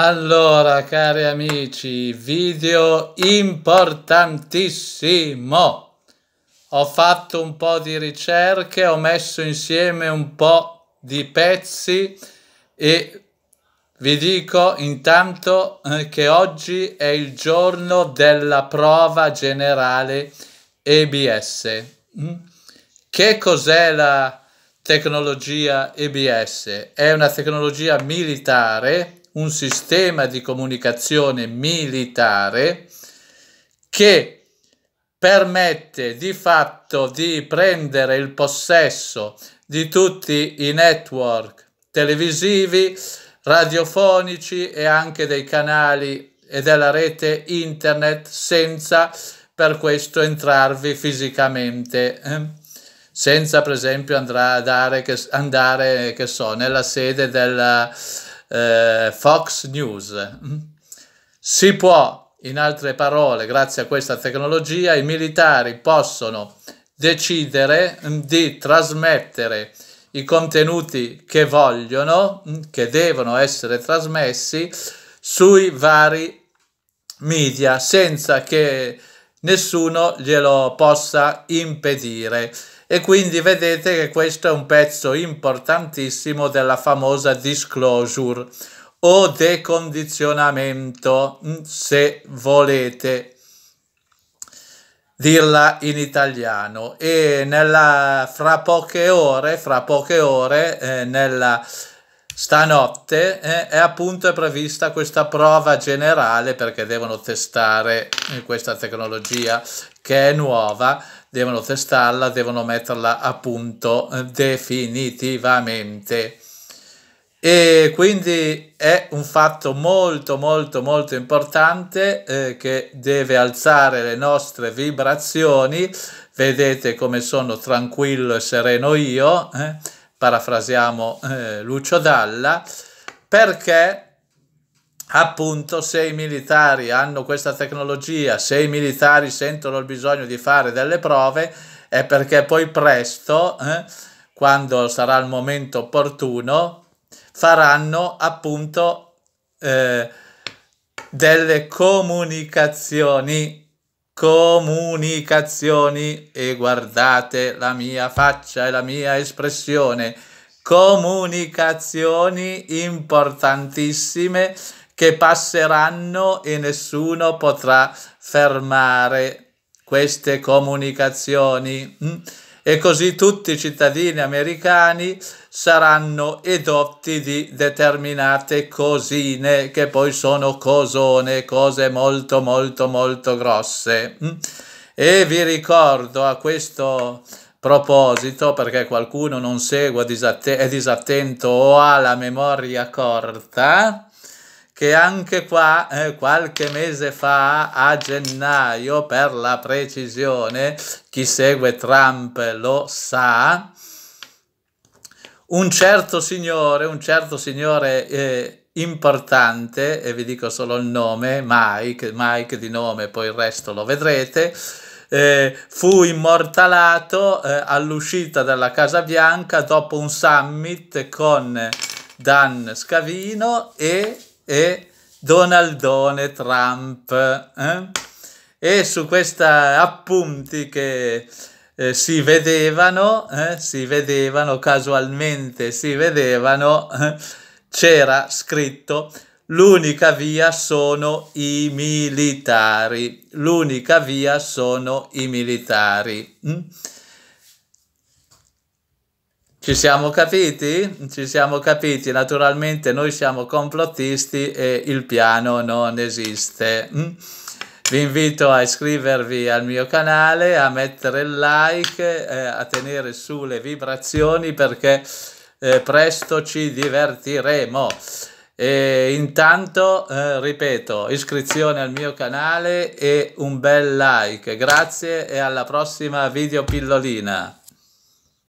Allora, cari amici, video importantissimo. Ho fatto un po' di ricerche, ho messo insieme un po' di pezzi e vi dico intanto eh, che oggi è il giorno della prova generale EBS. Mm? Che cos'è la tecnologia EBS? È una tecnologia militare un sistema di comunicazione militare che permette di fatto di prendere il possesso di tutti i network televisivi, radiofonici e anche dei canali e della rete internet senza per questo entrarvi fisicamente, eh? senza per esempio andare, che, andare che so, nella sede della, eh, Fox News. Mm? Si può, in altre parole, grazie a questa tecnologia, i militari possono decidere mm, di trasmettere i contenuti che vogliono, mm, che devono essere trasmessi sui vari media senza che nessuno glielo possa impedire e quindi vedete che questo è un pezzo importantissimo della famosa disclosure o decondizionamento, mm, se volete dirla in italiano e nella, fra poche ore, fra poche ore eh, nella stanotte eh, è appunto prevista questa prova generale perché devono testare eh, questa tecnologia che è nuova devono testarla, devono metterla a punto eh, definitivamente. E quindi è un fatto molto molto molto importante eh, che deve alzare le nostre vibrazioni. Vedete come sono tranquillo e sereno io, eh? parafrasiamo eh, Lucio Dalla, perché appunto se i militari hanno questa tecnologia, se i militari sentono il bisogno di fare delle prove, è perché poi presto, eh, quando sarà il momento opportuno, faranno appunto eh, delle comunicazioni comunicazioni e guardate la mia faccia e la mia espressione comunicazioni importantissime che passeranno e nessuno potrà fermare queste comunicazioni. Mm? E così tutti i cittadini americani saranno edotti di determinate cosine che poi sono cosone, cose molto molto molto grosse. Mm? E vi ricordo a questo proposito, perché qualcuno non segue, è disattento o ha la memoria corta, che anche qua eh, qualche mese fa, a gennaio per la precisione, chi segue Trump lo sa, un certo signore, un certo signore eh, importante, e vi dico solo il nome, Mike, Mike di nome, poi il resto lo vedrete, eh, fu immortalato eh, all'uscita dalla Casa Bianca dopo un summit con Dan Scavino e e Donaldone Trump. Eh? E su questi appunti che eh, si vedevano, eh, si vedevano casualmente, si vedevano, eh, c'era scritto l'unica via sono i militari, l'unica via sono i militari. Mm? Ci siamo capiti? Ci siamo capiti. Naturalmente noi siamo complottisti e il piano non esiste. Mm? Vi invito a iscrivervi al mio canale, a mettere il like, eh, a tenere su le vibrazioni perché eh, presto ci divertiremo. E intanto, eh, ripeto, iscrizione al mio canale e un bel like. Grazie e alla prossima video pillolina.